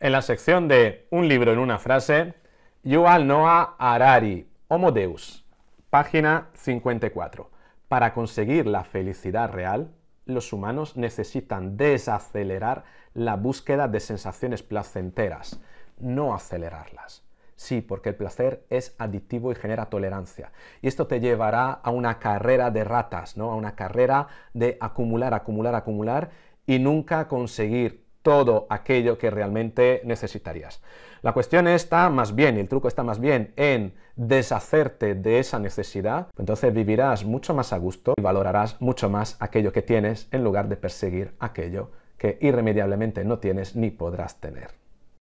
En la sección de Un libro en una frase, Yuval Noah Harari, Homo Deus, página 54. Para conseguir la felicidad real, los humanos necesitan desacelerar la búsqueda de sensaciones placenteras, no acelerarlas. Sí, porque el placer es adictivo y genera tolerancia. Y esto te llevará a una carrera de ratas, ¿no? A una carrera de acumular, acumular, acumular y nunca conseguir todo aquello que realmente necesitarías. La cuestión está más bien, el truco está más bien en deshacerte de esa necesidad, entonces vivirás mucho más a gusto y valorarás mucho más aquello que tienes en lugar de perseguir aquello que irremediablemente no tienes ni podrás tener.